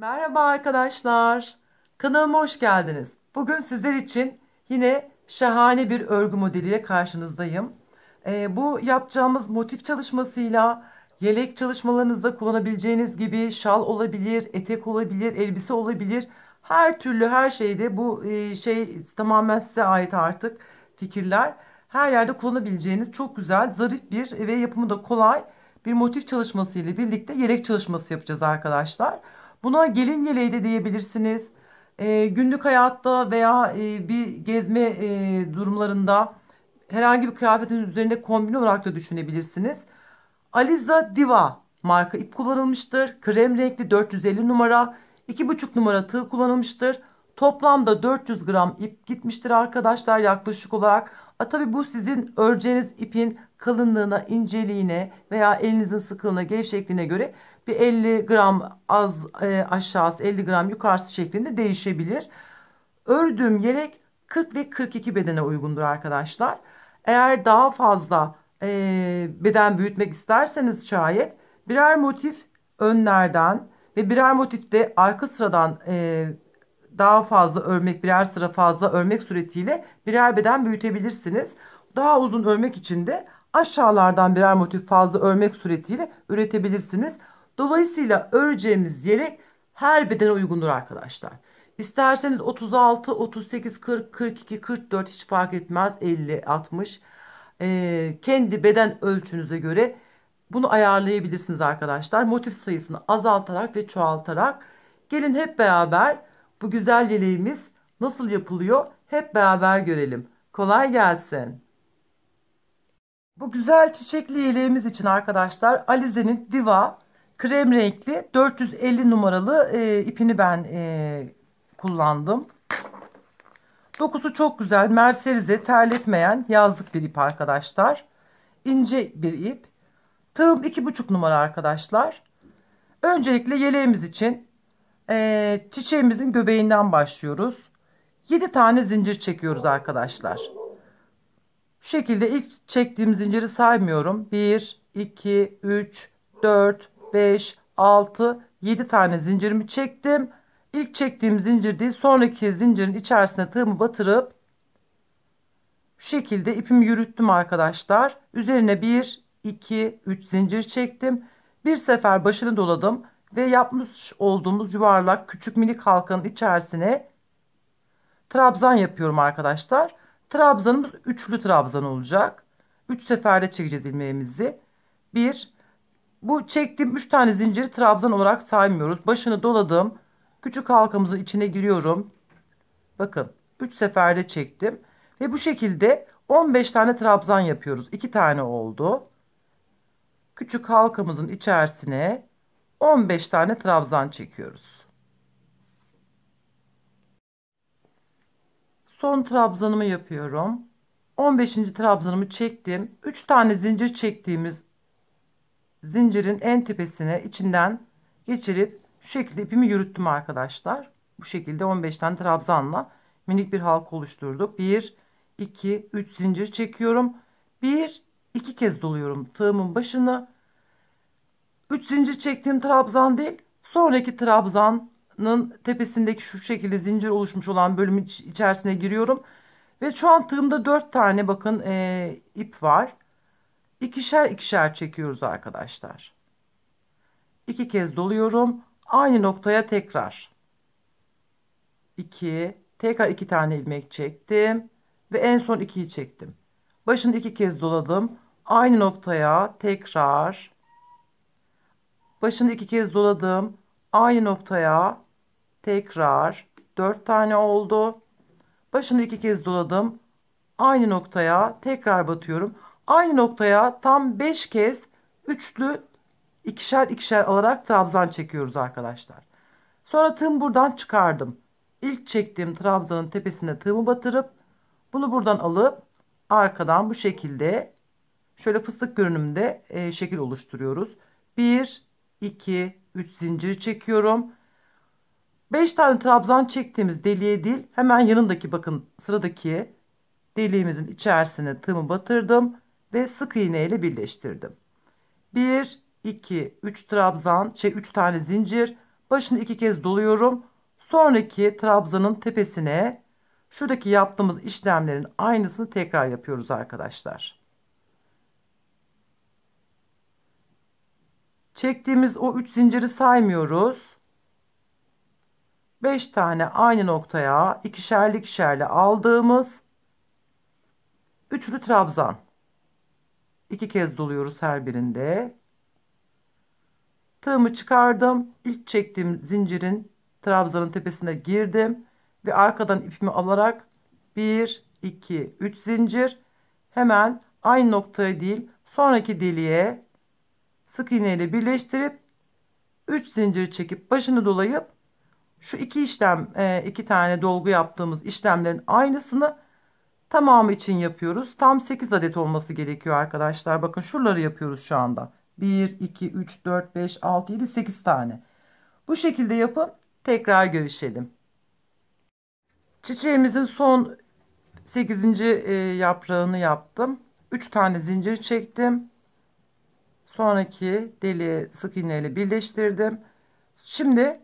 Merhaba arkadaşlar. Kanalıma hoş geldiniz. Bugün sizler için yine şahane bir örgü modeliyle karşınızdayım. Ee, bu yapacağımız motif çalışmasıyla yelek çalışmalarınızda kullanabileceğiniz gibi şal olabilir, etek olabilir, elbise olabilir. Her türlü her şeyde bu e, şey tamamen size ait artık fikirler. Her yerde kullanabileceğiniz çok güzel, zarif bir ve yapımı da kolay bir motif çalışmasıyla birlikte yelek çalışması yapacağız arkadaşlar. Arkadaşlar. Buna gelin yeleği de diyebilirsiniz. E, günlük hayatta veya e, bir gezme e, durumlarında herhangi bir kıyafetin üzerine kombin olarak da düşünebilirsiniz. Aliza Diva marka ip kullanılmıştır. Krem renkli 450 numara, 2,5 numara tığ kullanılmıştır. Toplamda 400 gram ip gitmiştir arkadaşlar yaklaşık olarak. A, tabii bu sizin öreceğiniz ipin kalınlığına, inceliğine veya elinizin sıkılığına, gevşekliğine göre bir 50 gram az e, aşağısı 50 gram yukarısı şeklinde değişebilir. Ördüğüm yelek 40 ve 42 bedene uygundur arkadaşlar. Eğer daha fazla e, beden büyütmek isterseniz şayet birer motif önlerden ve birer motif de arka sıradan e, daha fazla örmek birer sıra fazla örmek suretiyle birer beden büyütebilirsiniz. Daha uzun örmek için de aşağılardan birer motif fazla örmek suretiyle üretebilirsiniz. Dolayısıyla öreceğimiz yere her bedene uygundur arkadaşlar. İsterseniz 36, 38, 40, 42, 44 hiç fark etmez. 50, 60. Ee, kendi beden ölçünüze göre bunu ayarlayabilirsiniz arkadaşlar. Motif sayısını azaltarak ve çoğaltarak. Gelin hep beraber bu güzel yeleğimiz nasıl yapılıyor hep beraber görelim. Kolay gelsin. Bu güzel çiçekli yeleğimiz için arkadaşlar Alize'nin Diva krem renkli 450 numaralı e, ipini ben e, kullandım. Dokusu çok güzel. Merserize terletmeyen yazlık bir ip arkadaşlar. İnce bir ip. Tığım 2,5 numara arkadaşlar. Öncelikle yeleğimiz için e, çiçeğimizin göbeğinden başlıyoruz. 7 tane zincir çekiyoruz arkadaşlar. Şu şekilde ilk çektiğim zinciri saymıyorum. 1, 2, 3, 4, 5, 6, 7 tane zincirimi çektim. İlk çektiğim zincir değil sonraki zincirin içerisine tığımı batırıp şu şekilde ipimi yürüttüm arkadaşlar. Üzerine 1, 2, 3 zincir çektim. Bir sefer başını doladım ve yapmış olduğumuz yuvarlak küçük minik halkanın içerisine trabzan yapıyorum arkadaşlar. Trabzanımız üçlü trabzan olacak. 3 seferde çekeceğiz ilmeğimizi. 1 bu çektiğim 3 tane zinciri trabzan olarak saymıyoruz. Başını doladım. Küçük halkamızın içine giriyorum. Bakın 3 seferde çektim. Ve bu şekilde 15 tane trabzan yapıyoruz. 2 tane oldu. Küçük halkamızın içerisine 15 tane trabzan çekiyoruz. Son trabzanımı yapıyorum. 15. trabzanımı çektim. 3 tane zincir çektiğimiz zincirin en tepesine içinden geçirip şu şekilde ipimi yürüttüm arkadaşlar. Bu şekilde 15 tane trabzanla minik bir halka oluşturduk. 1, 2, 3 zincir çekiyorum. 1, 2 kez doluyorum tığımın başını. 3 zincir çektiğim trabzan değil. Sonraki trabzanın tepesindeki şu şekilde zincir oluşmuş olan bölümün içerisine giriyorum. Ve şu an tığımda 4 tane bakın e, ip var ikişer ikişer çekiyoruz arkadaşlar. İki kez doluyorum. Aynı noktaya tekrar. 2 tekrar iki tane ilmek çektim ve en son 2'yi çektim. Başını iki kez doladım. Aynı noktaya tekrar başını iki kez doladım. Aynı noktaya tekrar 4 tane oldu. Başını iki kez doladım. Aynı noktaya tekrar batıyorum. Aynı noktaya tam 5 kez üçlü ikişer ikişer alarak trabzan çekiyoruz arkadaşlar. Sonra tığım buradan çıkardım. İlk çektiğim trabzanın tepesine tığımı batırıp bunu buradan alıp arkadan bu şekilde şöyle fıstık görünümde e, şekil oluşturuyoruz. 1, 2, 3 zinciri çekiyorum. 5 tane trabzan çektiğimiz deliğe değil hemen yanındaki bakın sıradaki deliğimizin içerisine tığımı batırdım ve sık iğne ile birleştirdim. 1, 2, 3 trabzan, şey 3 tane zincir. Başını 2 kez doluyorum. Sonraki trabzanın tepesine şuradaki yaptığımız işlemlerin aynısını tekrar yapıyoruz arkadaşlar. Çektiğimiz o 3 zinciri saymıyoruz. 5 tane aynı noktaya ikişerli ikişerli aldığımız üçlü trabzan. İki kez doluyoruz her birinde. Tığımı çıkardım. İlk çektiğim zincirin trabzanın tepesine girdim. Ve arkadan ipimi alarak 1, 2, 3 zincir. Hemen aynı noktaya değil sonraki deliğe sık iğne ile birleştirip 3 zincir çekip başını dolayıp şu iki işlem e, iki tane dolgu yaptığımız işlemlerin aynısını Tamamı için yapıyoruz. Tam 8 adet olması gerekiyor arkadaşlar. Bakın şuraları yapıyoruz şu anda. 1, 2, 3, 4, 5, 6, 7, 8 tane. Bu şekilde yapın. tekrar görüşelim. Çiçeğimizin son 8. E, yaprağını yaptım. 3 tane zincir çektim. Sonraki deliğe sık iğne ile birleştirdim. Şimdi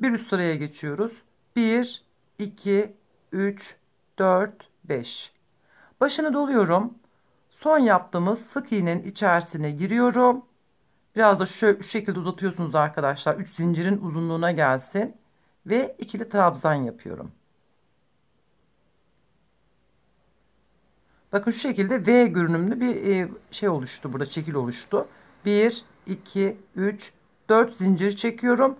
bir üst sıraya geçiyoruz. 1, 2, 3, 4, 5. Başını doluyorum. Son yaptığımız sık iğnenin içerisine giriyorum. Biraz da şu, şekilde uzatıyorsunuz arkadaşlar. 3 zincirin uzunluğuna gelsin. Ve ikili trabzan yapıyorum. Bakın şu şekilde V görünümlü bir e, şey oluştu. Burada şekil oluştu. 1, 2, 3, 4 zincir çekiyorum.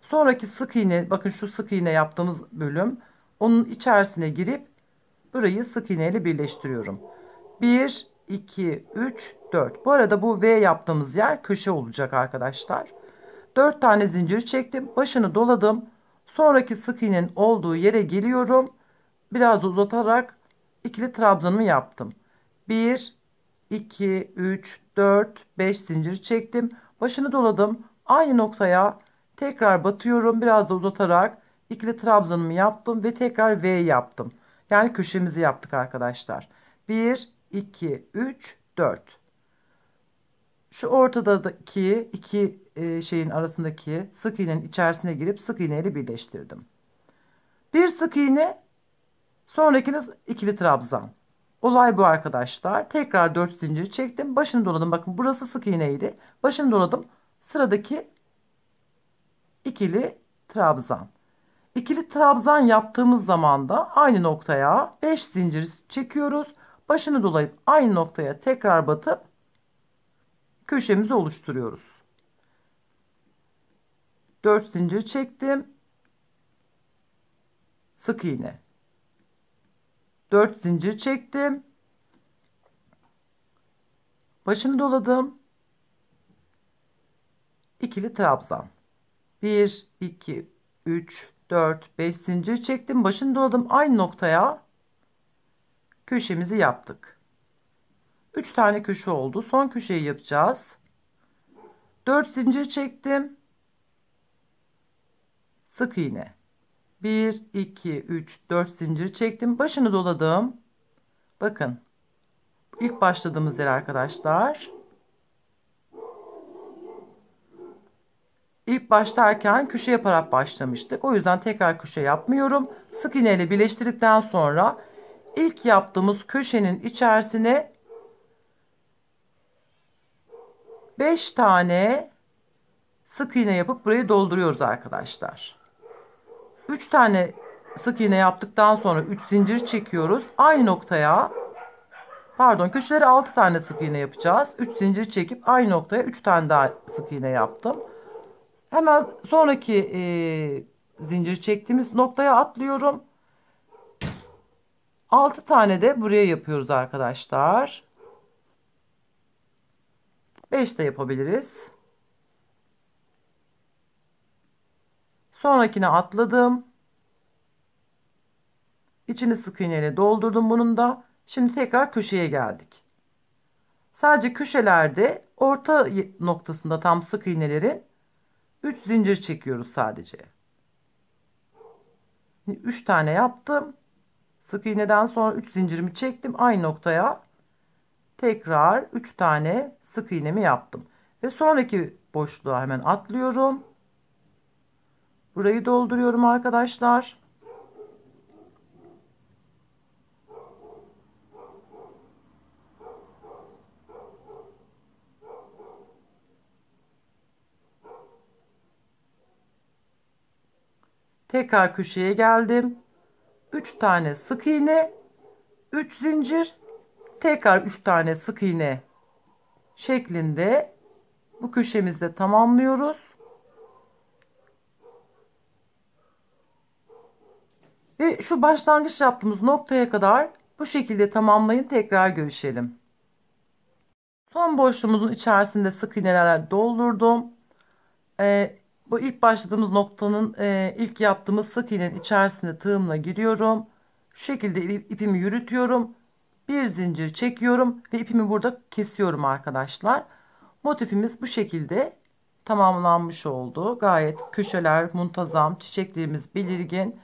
Sonraki sık iğne bakın şu sık iğne yaptığımız bölüm onun içerisine girip Burayı sık iğne ile birleştiriyorum. 1, 2, 3, 4. Bu arada bu V yaptığımız yer köşe olacak arkadaşlar. 4 tane zincir çektim. Başını doladım. Sonraki sık iğnenin olduğu yere geliyorum. Biraz da uzatarak ikili trabzanımı yaptım. 1, 2, 3, 4, 5 zincir çektim. Başını doladım. Aynı noktaya tekrar batıyorum. Biraz da uzatarak ikili trabzanımı yaptım ve tekrar V yaptım. Yani köşemizi yaptık arkadaşlar. 1, 2, 3, 4. Şu ortadaki iki e, şeyin arasındaki sık iğnenin içerisine girip sık iğneyle birleştirdim. Bir sık iğne sonrakiniz ikili trabzan. Olay bu arkadaşlar. Tekrar 4 zincir çektim. Başını doladım. Bakın burası sık iğneydi. Başını doladım. Sıradaki ikili trabzan. İkili trabzan yaptığımız zaman da aynı noktaya 5 zincir çekiyoruz. Başını dolayıp aynı noktaya tekrar batıp köşemizi oluşturuyoruz. 4 zincir çektim. Sık iğne. 4 zincir çektim. Başını doladım. İkili trabzan. 1 2 3 4, 5 zincir çektim. Başını doladım. Aynı noktaya köşemizi yaptık. 3 tane köşe oldu. Son köşeyi yapacağız. 4 zincir çektim. Sık iğne. 1, 2, 3, 4 zincir çektim. Başını doladım. Bakın. İlk başladığımız yer arkadaşlar. İlk başlarken köşe yaparak başlamıştık. O yüzden tekrar köşe yapmıyorum. Sık iğne ile birleştirdikten sonra ilk yaptığımız köşenin içerisine 5 tane sık iğne yapıp burayı dolduruyoruz arkadaşlar. 3 tane sık iğne yaptıktan sonra 3 zincir çekiyoruz. Aynı noktaya pardon köşeleri 6 tane sık iğne yapacağız. 3 zincir çekip aynı noktaya 3 tane daha sık iğne yaptım. Hemen sonraki e, zincir çektiğimiz noktaya atlıyorum. 6 tane de buraya yapıyoruz arkadaşlar. 5 de yapabiliriz. Sonrakine atladım. İçini sık iğneyle doldurdum bunun da. Şimdi tekrar köşeye geldik. Sadece köşelerde orta noktasında tam sık iğnelerin 3 zincir çekiyoruz sadece. 3 tane yaptım. Sık iğneden sonra 3 zincirimi çektim. Aynı noktaya tekrar 3 tane sık iğnemi yaptım. Ve sonraki boşluğa hemen atlıyorum. Burayı dolduruyorum arkadaşlar. tekrar köşeye geldim 3 tane sık iğne 3 zincir tekrar 3 tane sık iğne şeklinde bu köşemizde tamamlıyoruz ve şu başlangıç yaptığımız noktaya kadar bu şekilde tamamlayın tekrar görüşelim son boşluğumuzun içerisinde sık iğneler doldurdum ee, bu ilk başladığımız noktanın e, ilk yaptığımız sık iğnenin içerisine tığımla giriyorum. Şu şekilde ipimi yürütüyorum. Bir zincir çekiyorum ve ipimi burada kesiyorum arkadaşlar. Motifimiz bu şekilde tamamlanmış oldu. Gayet köşeler muntazam, çiçeklerimiz belirgin.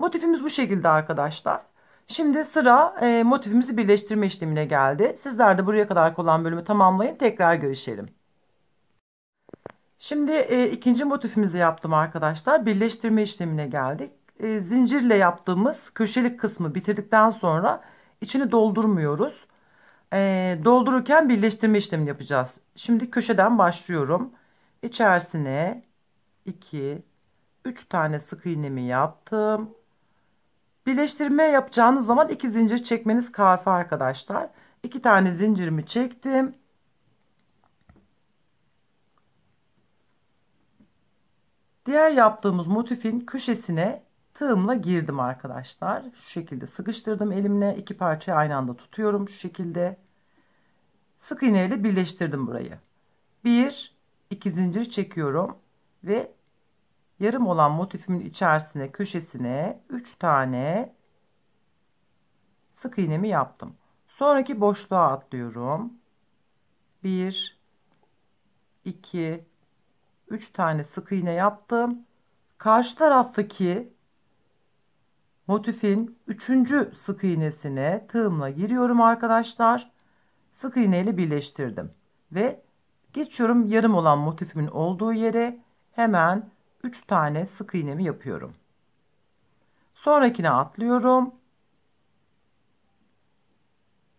Motifimiz bu şekilde arkadaşlar. Şimdi sıra e, motifimizi birleştirme işlemine geldi. Sizler de buraya kadar olan bölümü tamamlayın. Tekrar görüşelim. Şimdi e, ikinci motifimizi yaptım arkadaşlar. Birleştirme işlemine geldik. E, zincirle yaptığımız köşelik kısmı bitirdikten sonra içini doldurmuyoruz. E, doldururken birleştirme işlemini yapacağız. Şimdi köşeden başlıyorum. İçerisine 2, 3 tane sık iğnemi yaptım. Birleştirme yapacağınız zaman 2 zincir çekmeniz kafi arkadaşlar. 2 tane zincirimi çektim. Diğer yaptığımız motifin köşesine tığımla girdim arkadaşlar. Şu şekilde sıkıştırdım elimle. iki parçayı aynı anda tutuyorum şu şekilde. Sık iğneyle birleştirdim burayı. Bir, iki zincir çekiyorum ve yarım olan motifimin içerisine köşesine üç tane sık iğnemi yaptım. Sonraki boşluğa atlıyorum. Bir, iki. 3 tane sık iğne yaptım. Karşı taraftaki motifin 3. sık iğnesine tığımla giriyorum arkadaşlar. Sık iğne ile birleştirdim ve geçiyorum yarım olan motifimin olduğu yere hemen 3 tane sık iğnemi yapıyorum. Sonrakine atlıyorum.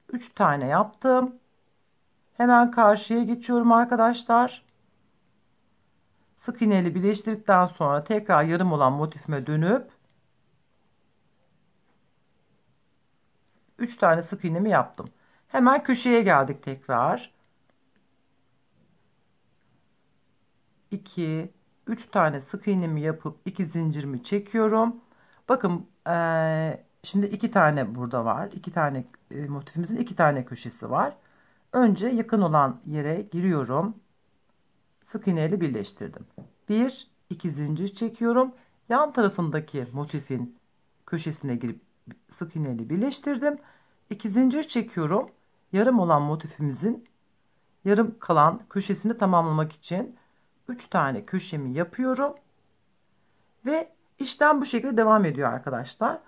3 tane yaptım. Hemen karşıya geçiyorum arkadaşlar. Sık iğneli birleştirdikten sonra tekrar yarım olan motifime dönüp 3 tane sık iğnemi yaptım. Hemen köşeye geldik tekrar. 2 3 tane sık iğnemi yapıp 2 zincirimi çekiyorum. Bakın ee, şimdi 2 tane burada var. 2 tane e, motifimizin 2 tane köşesi var. Önce yakın olan yere giriyorum sık iğneyle birleştirdim. Bir, iki zincir çekiyorum. Yan tarafındaki motifin köşesine girip sık iğneyle birleştirdim. İki zincir çekiyorum. Yarım olan motifimizin yarım kalan köşesini tamamlamak için 3 tane köşemi yapıyorum. Ve işlem bu şekilde devam ediyor arkadaşlar.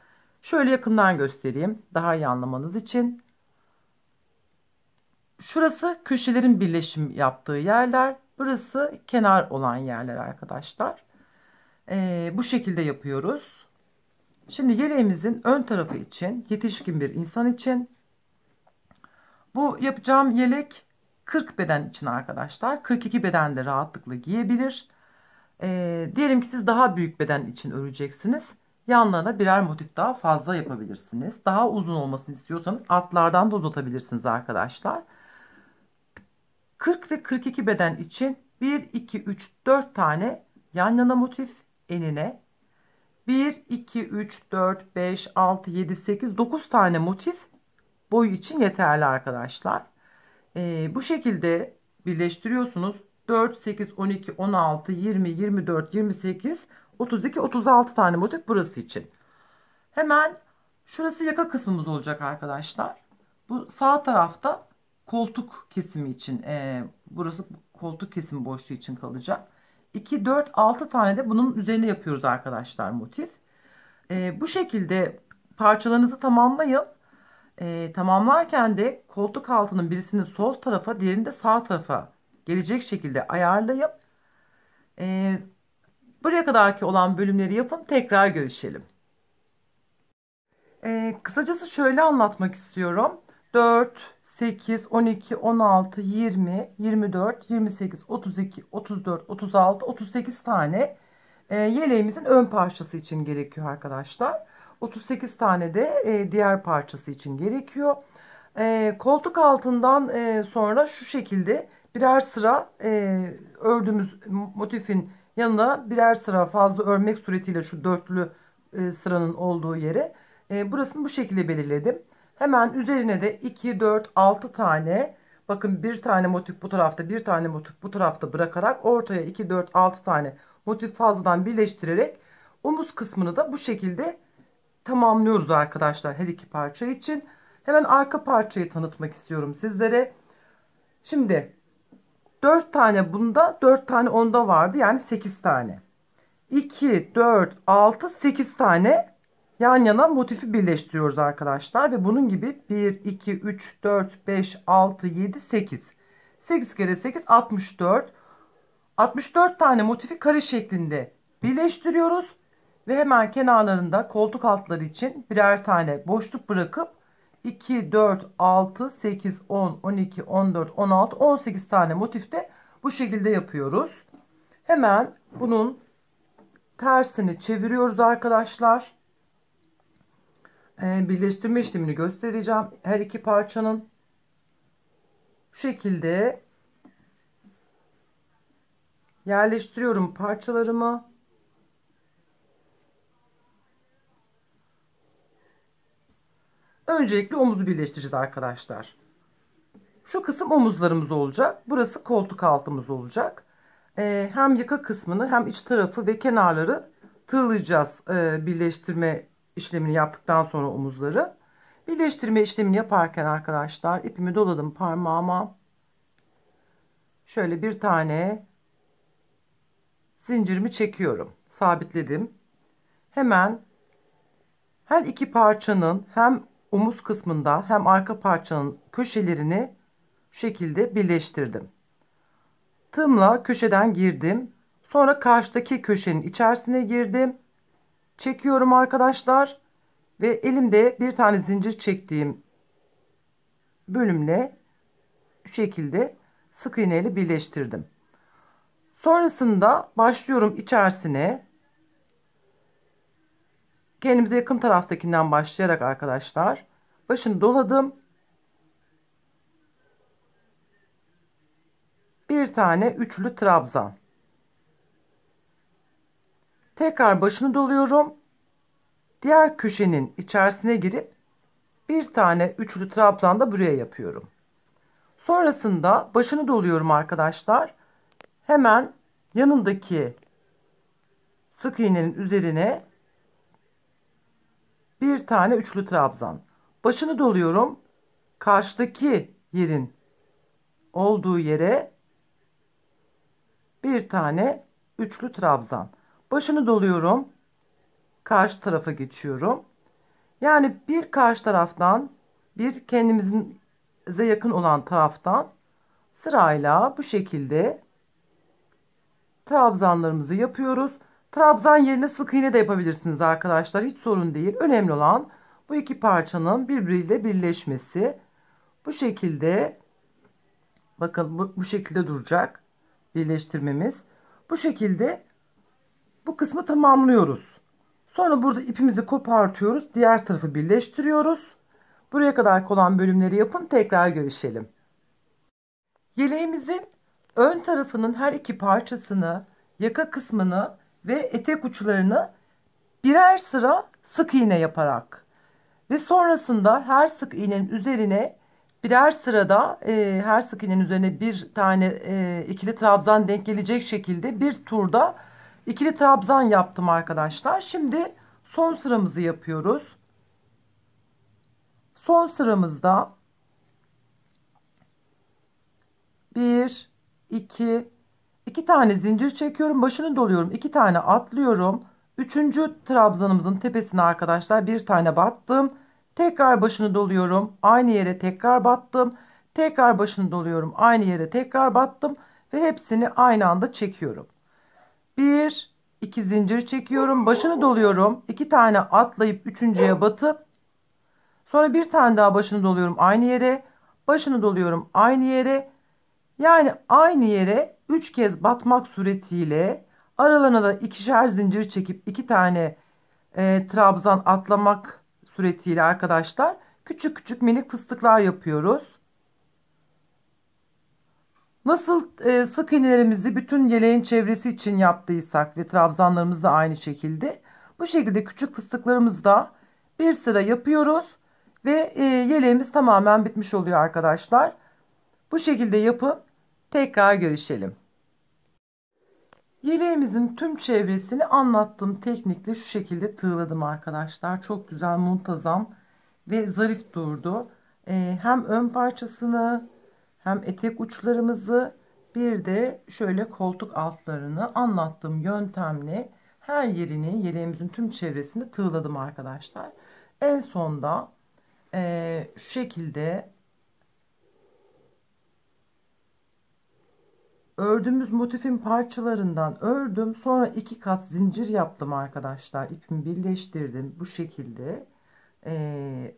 Şöyle yakından göstereyim daha iyi anlamanız için. Şurası köşelerin birleşim yaptığı yerler. Burası kenar olan yerler arkadaşlar. Ee, bu şekilde yapıyoruz. Şimdi yeleğimizin ön tarafı için yetişkin bir insan için bu yapacağım yelek 40 beden için arkadaşlar. 42 bedende rahatlıkla giyebilir. Ee, diyelim ki siz daha büyük beden için öreceksiniz. Yanlarına birer motif daha fazla yapabilirsiniz. Daha uzun olmasını istiyorsanız atlardan da uzatabilirsiniz arkadaşlar. Arkadaşlar. 40 ve 42 beden için 1, 2, 3, 4 tane yan yana motif enine 1, 2, 3, 4, 5, 6, 7, 8, 9 tane motif boyu için yeterli arkadaşlar. Ee, bu şekilde birleştiriyorsunuz. 4, 8, 12, 16, 20, 24, 28, 32, 36 tane motif burası için. Hemen şurası yaka kısmımız olacak arkadaşlar. Bu sağ tarafta koltuk kesimi için e, burası koltuk kesimi boşluğu için kalacak. 2, 4, 6 tane de bunun üzerine yapıyoruz arkadaşlar motif. E, bu şekilde parçalarınızı tamamlayın. E, tamamlarken de koltuk altının birisini sol tarafa diğerini de sağ tarafa gelecek şekilde ayarlayıp e, buraya kadarki olan bölümleri yapın tekrar görüşelim. E, kısacası şöyle anlatmak istiyorum. 4, 8, 12, 16, 20, 24, 28, 32, 34, 36, 38 tane e, yeleğimizin ön parçası için gerekiyor arkadaşlar. 38 tane de e, diğer parçası için gerekiyor. E, koltuk altından e, sonra şu şekilde birer sıra e, ördüğümüz motifin yanına birer sıra fazla örmek suretiyle şu dörtlü e, sıranın olduğu yere e, burasını bu şekilde belirledim. Hemen üzerine de 2, 4, 6 tane bakın bir tane motif bu tarafta bir tane motif bu tarafta bırakarak ortaya 2, 4, 6 tane motif fazladan birleştirerek omuz kısmını da bu şekilde tamamlıyoruz arkadaşlar her iki parça için. Hemen arka parçayı tanıtmak istiyorum sizlere. Şimdi 4 tane bunda 4 tane onda vardı yani 8 tane. 2, 4, 6, 8 tane yan yana motifi birleştiriyoruz arkadaşlar. Ve bunun gibi 1, 2, 3, 4, 5, 6, 7, 8. 8 kere 8 64. 64 tane motifi kare şeklinde birleştiriyoruz. Ve hemen kenarlarında koltuk altları için birer tane boşluk bırakıp 2, 4, 6, 8, 10, 12, 14, 16, 18 tane motifte bu şekilde yapıyoruz. Hemen bunun tersini çeviriyoruz arkadaşlar. Ee, birleştirme işlemini göstereceğim. Her iki parçanın şu şekilde yerleştiriyorum parçalarımı. Öncelikle omuzu birleştireceğiz arkadaşlar. Şu kısım omuzlarımız olacak. Burası koltuk altımız olacak. Ee, hem yaka kısmını hem iç tarafı ve kenarları tığlayacağız e, birleştirme işlemini yaptıktan sonra omuzları birleştirme işlemini yaparken arkadaşlar ipimi doladım parmağıma. Şöyle bir tane zincirimi çekiyorum. Sabitledim. Hemen her iki parçanın hem omuz kısmında hem arka parçanın köşelerini şu şekilde birleştirdim. Tığımla köşeden girdim. Sonra karşıdaki köşenin içerisine girdim çekiyorum arkadaşlar. Ve elimde bir tane zincir çektiğim bölümle şu şekilde sık iğne ile birleştirdim. Sonrasında başlıyorum içerisine. Kendimize yakın taraftakinden başlayarak arkadaşlar. Başını doladım. Bir tane üçlü trabzan. Tekrar başını doluyorum. Diğer köşenin içerisine girip bir tane üçlü trabzan da buraya yapıyorum. Sonrasında başını doluyorum arkadaşlar. Hemen yanındaki sık iğnenin üzerine bir tane üçlü trabzan. Başını doluyorum. Karşıdaki yerin olduğu yere bir tane üçlü trabzan. Başını doluyorum. Karşı tarafa geçiyorum. Yani bir karşı taraftan bir kendimize yakın olan taraftan sırayla bu şekilde trabzanlarımızı yapıyoruz. Trabzan yerine sık iğne de yapabilirsiniz arkadaşlar. Hiç sorun değil. Önemli olan bu iki parçanın birbiriyle birleşmesi. Bu şekilde bakın bu, bu şekilde duracak birleştirmemiz. Bu şekilde bu kısmı tamamlıyoruz. Sonra burada ipimizi kopartıyoruz. Diğer tarafı birleştiriyoruz. Buraya kadar olan bölümleri yapın. Tekrar görüşelim. Yeleğimizin ön tarafının her iki parçasını, yaka kısmını ve etek uçlarını birer sıra sık iğne yaparak ve sonrasında her sık iğnenin üzerine birer sırada e, her sık iğnenin üzerine bir tane e, ikili trabzan denk gelecek şekilde bir turda İkili trabzan yaptım arkadaşlar. Şimdi son sıramızı yapıyoruz. Son sıramızda 1 2 2 tane zincir çekiyorum. Başını doluyorum. 2 tane atlıyorum. 3. trabzanımızın tepesine arkadaşlar bir tane battım. Tekrar başını doluyorum. Aynı yere tekrar battım. Tekrar başını doluyorum. Aynı yere tekrar battım ve hepsini aynı anda çekiyorum. 1 2 zincir çekiyorum. Başını doluyorum. 2 tane atlayıp üçüncüye batıp sonra bir tane daha başını doluyorum aynı yere. Başını doluyorum aynı yere. Yani aynı yere 3 kez batmak suretiyle aralarına da ikişer zincir çekip 2 tane e, trabzan atlamak suretiyle arkadaşlar küçük küçük minik fıstıklar yapıyoruz. Nasıl e, sık iğnelerimizi bütün yeleğin çevresi için yaptıysak ve trabzanlarımız da aynı şekilde. Bu şekilde küçük fıstıklarımızı da bir sıra yapıyoruz. Ve e, yeleğimiz tamamen bitmiş oluyor arkadaşlar. Bu şekilde yapın. Tekrar görüşelim. Yeleğimizin tüm çevresini anlattığım teknikle şu şekilde tığladım arkadaşlar. Çok güzel, muntazam ve zarif durdu. Ee, hem ön parçasını hem etek uçlarımızı bir de şöyle koltuk altlarını anlattığım yöntemle her yerini yeleğimizin tüm çevresini tığladım arkadaşlar. En sonda e, şu şekilde ördüğümüz motifin parçalarından ördüm. Sonra iki kat zincir yaptım arkadaşlar. İpimi birleştirdim bu şekilde. E,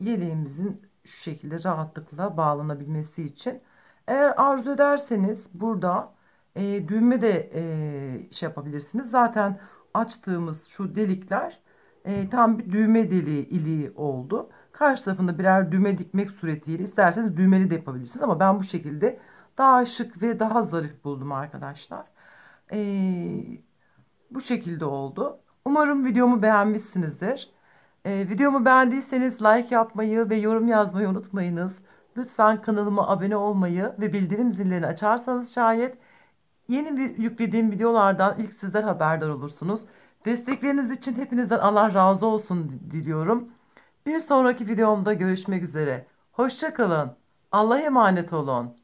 yeleğimizin şu şekilde rahatlıkla bağlanabilmesi için. Eğer arzu ederseniz burada e, düğme de e, şey yapabilirsiniz. Zaten açtığımız şu delikler e, tam bir düğme deliği iliği oldu. Karşı tarafında birer düğme dikmek suretiyle isterseniz düğmeli de yapabilirsiniz. Ama ben bu şekilde daha şık ve daha zarif buldum arkadaşlar. E, bu şekilde oldu. Umarım videomu beğenmişsinizdir. E, videomu beğendiyseniz like yapmayı ve yorum yazmayı unutmayınız. Lütfen kanalıma abone olmayı ve bildirim zillerini açarsanız şayet yeni yüklediğim videolardan ilk sizler haberdar olursunuz. Destekleriniz için hepinizden Allah razı olsun diliyorum. Bir sonraki videomda görüşmek üzere. Hoşçakalın. Allah'a emanet olun.